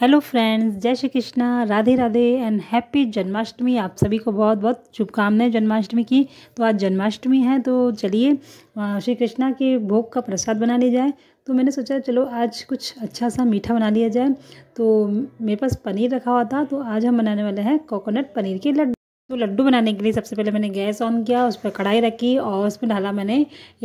hello friends जय Shri Krishna Radhe Radhe and happy Janmashtami आप सभी को बहुत बहुत शुभकामनाएं जन्माष्टमी की तो आज जन्माष्टमी है तो चलिए श्री कृष्णा के भोग का प्रसाद बना लिया जाए तो मैंने सोचा चलो आज कुछ अच्छा सा मीठा बना लिया जाए तो मेरे पास पनीर रखा हुआ था तो आज हम बनाने वाले हैं कोकोनट पनीर के लड्डू तो लड्डू बनाने के लिए सबसे पहले मैंने गैस ऑन किया उस पर कढ़ाई रखी और उसमें डाला मैंने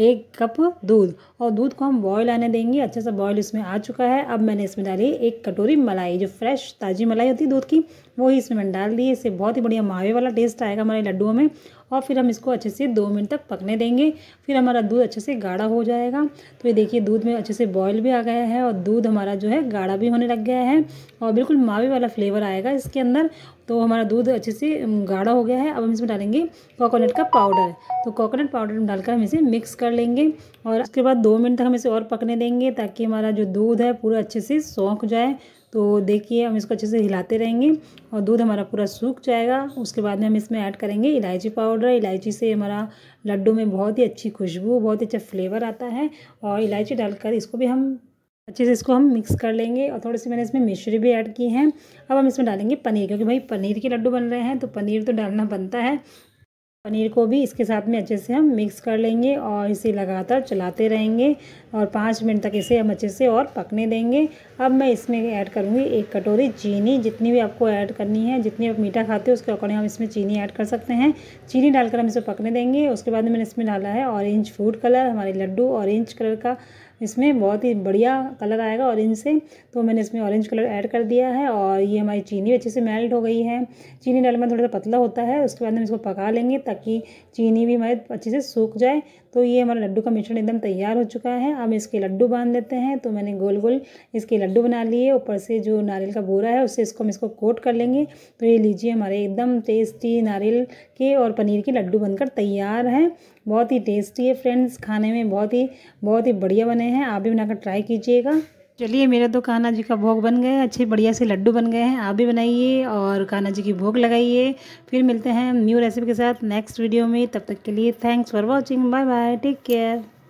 एक कप दूध और दूध को हम बॉयल आने देंगे अच्छे से बॉयल इसमें आ चुका है अब मैंने इसमें डाली एक कटोरी मलाई जो फ्रेश ताज़ी मलाई होती है दूध की वही इसमें मैंने डाल दी इससे बहुत ही बढ़िया मावे वाला टेस्ट आएगा हमारे लड्डुओं में और फिर हम इसको अच्छे से दो मिनट तक पकने देंगे फिर हमारा दूध अच्छे से गाढ़ा हो जाएगा तो ये देखिए दूध में अच्छे से बॉयल भी आ गया है और दूध हमारा जो है गाढ़ा भी होने लग गया है और बिल्कुल मावे वाला फ्लेवर आएगा इसके अंदर तो हमारा दूध अच्छे से गाढ़ा हो गया है अब हम इसमें डालेंगे कोकोनट का पाउडर तो कोकोनट पाउडर डालकर हम इसे मिक्स कर लेंगे और उसके बाद दो मिनट तक हम इसे और पकने देंगे ताकि हमारा जो दूध है पूरा अच्छे से सौंख जाए तो देखिए हम इसको अच्छे से हिलाते रहेंगे और दूध हमारा पूरा सूख जाएगा उसके बाद में हम इसमें ऐड करेंगे इलायची पाउडर इलायची से हमारा लड्डू में बहुत ही अच्छी खुशबू बहुत ही अच्छा फ्लेवर आता है और इलायची डालकर इसको भी हम अच्छे से इसको हम मिक्स कर लेंगे और थोड़ी सी मैंने इसमें मिश्री भी ऐड की है अब हम इसमें डालेंगे पनीर क्योंकि भाई पनीर के लड्डू बन रहे हैं तो पनीर तो डालना बनता है पनीर को भी इसके साथ में अच्छे से हम मिक्स कर लेंगे और इसे लगातार चलाते रहेंगे और पाँच मिनट तक इसे हम अच्छे से और पकने देंगे अब मैं इसमें ऐड करूँगी एक कटोरी चीनी जितनी भी आपको ऐड करनी है जितनी आप मीठा खाते हो उसके अकॉर्डिंग हम इसमें चीनी ऐड कर सकते हैं चीनी डालकर हम इसे पकने देंगे उसके बाद मैंने इसमें डाला है ऑरेंज फूड कलर हमारे लड्डू ऑरेंज कलर का इसमें बहुत ही बढ़िया कलर आएगा ऑरेंज से तो मैंने इसमें ऑरेंज कलर ऐड कर दिया है और ये हमारी चीनी अच्छे से मेल्ट हो गई है चीनी में थोड़ा सा पतला होता है उसके बाद हम इसको पका लेंगे ताकि चीनी भी हमारे अच्छे से सूख जाए तो ये हमारा लड्डू का मिश्रण एकदम तैयार हो चुका है अब इसके लड्डू बांध देते हैं तो मैंने गोल गोल इसके लड्डू बना लिए ऊपर से जो नारियल का बोरा है उससे इसको हम इसको कोट कर लेंगे तो ये लीजिए हमारे एकदम टेस्टी नारियल के और पनीर के लड्डू बनकर तैयार हैं बहुत ही टेस्टी है फ्रेंड्स खाने में बहुत ही बहुत ही बढ़िया बने हैं आप भी बनाकर ट्राई कीजिएगा चलिए मेरा तो कान्हा जी का भोग बन गया अच्छे बढ़िया से लड्डू बन गए हैं आप भी बनाइए और कान्हा जी की भोग लगाइए फिर मिलते हैं न्यू रेसिपी के साथ नेक्स्ट वीडियो में तब तक के लिए thanks for watching bye bye take care